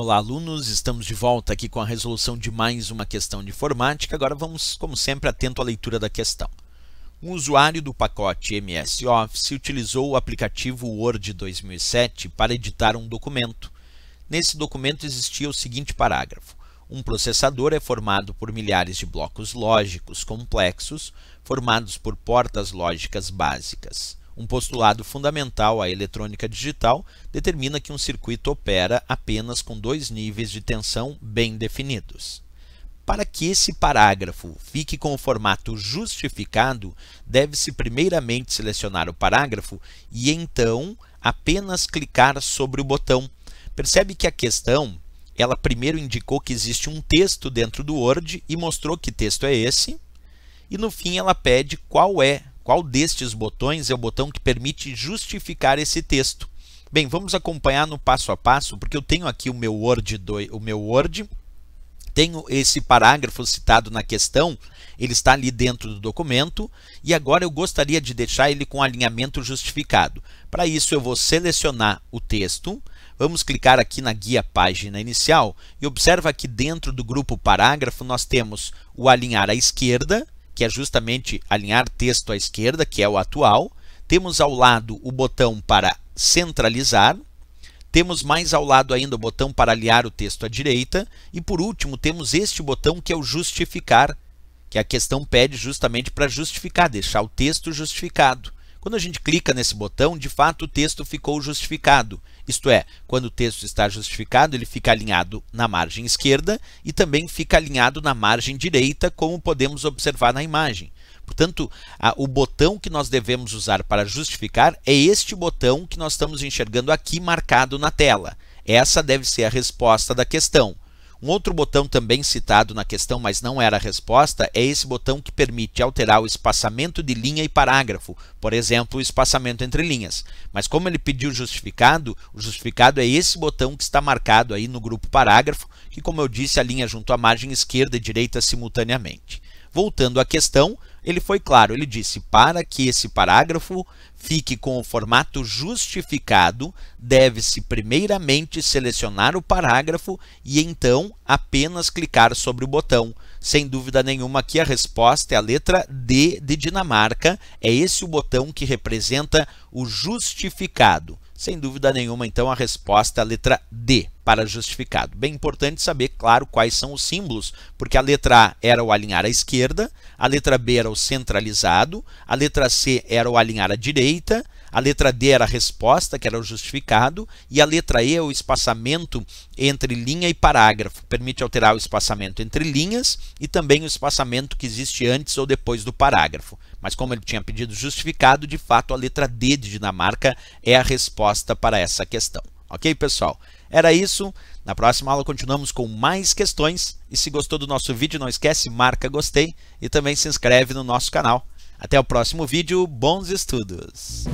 Olá, alunos! Estamos de volta aqui com a resolução de mais uma questão de informática. Agora vamos, como sempre, atento à leitura da questão. Um usuário do pacote MS Office utilizou o aplicativo Word 2007 para editar um documento. Nesse documento existia o seguinte parágrafo. Um processador é formado por milhares de blocos lógicos complexos, formados por portas lógicas básicas. Um postulado fundamental à eletrônica digital determina que um circuito opera apenas com dois níveis de tensão bem definidos. Para que esse parágrafo fique com o formato justificado, deve-se primeiramente selecionar o parágrafo e então apenas clicar sobre o botão. Percebe que a questão, ela primeiro indicou que existe um texto dentro do Word e mostrou que texto é esse, e no fim ela pede qual é qual destes botões é o botão que permite justificar esse texto? Bem, vamos acompanhar no passo a passo, porque eu tenho aqui o meu Word, do, o meu Word tenho esse parágrafo citado na questão, ele está ali dentro do documento, e agora eu gostaria de deixar ele com alinhamento justificado. Para isso, eu vou selecionar o texto, vamos clicar aqui na guia página inicial, e observa que dentro do grupo parágrafo nós temos o alinhar à esquerda, que é justamente alinhar texto à esquerda, que é o atual. Temos ao lado o botão para centralizar. Temos mais ao lado ainda o botão para aliar o texto à direita. E por último, temos este botão que é o justificar, que a questão pede justamente para justificar, deixar o texto justificado. Quando a gente clica nesse botão, de fato o texto ficou justificado. Isto é, quando o texto está justificado, ele fica alinhado na margem esquerda e também fica alinhado na margem direita, como podemos observar na imagem. Portanto, a, o botão que nós devemos usar para justificar é este botão que nós estamos enxergando aqui marcado na tela. Essa deve ser a resposta da questão. Um outro botão também citado na questão, mas não era a resposta, é esse botão que permite alterar o espaçamento de linha e parágrafo, por exemplo, o espaçamento entre linhas. Mas como ele pediu justificado, o justificado é esse botão que está marcado aí no grupo parágrafo, que como eu disse, alinha junto à margem esquerda e direita simultaneamente. Voltando à questão, ele foi claro, ele disse: para que esse parágrafo fique com o formato justificado, deve-se primeiramente selecionar o parágrafo e então apenas clicar sobre o botão. Sem dúvida nenhuma aqui a resposta é a letra D de Dinamarca, é esse o botão que representa o justificado. Sem dúvida nenhuma, então a resposta é a letra D para justificado. Bem importante saber, claro, quais são os símbolos, porque a letra A era o alinhar à esquerda, a letra B era o centralizado, a letra C era o alinhar à direita, a letra D era a resposta, que era o justificado, e a letra E é o espaçamento entre linha e parágrafo, permite alterar o espaçamento entre linhas e também o espaçamento que existe antes ou depois do parágrafo. Mas como ele tinha pedido justificado, de fato a letra D de Dinamarca é a resposta para essa questão. Ok, pessoal? Era isso. Na próxima aula continuamos com mais questões. E se gostou do nosso vídeo, não esquece, marca gostei e também se inscreve no nosso canal. Até o próximo vídeo, bons estudos!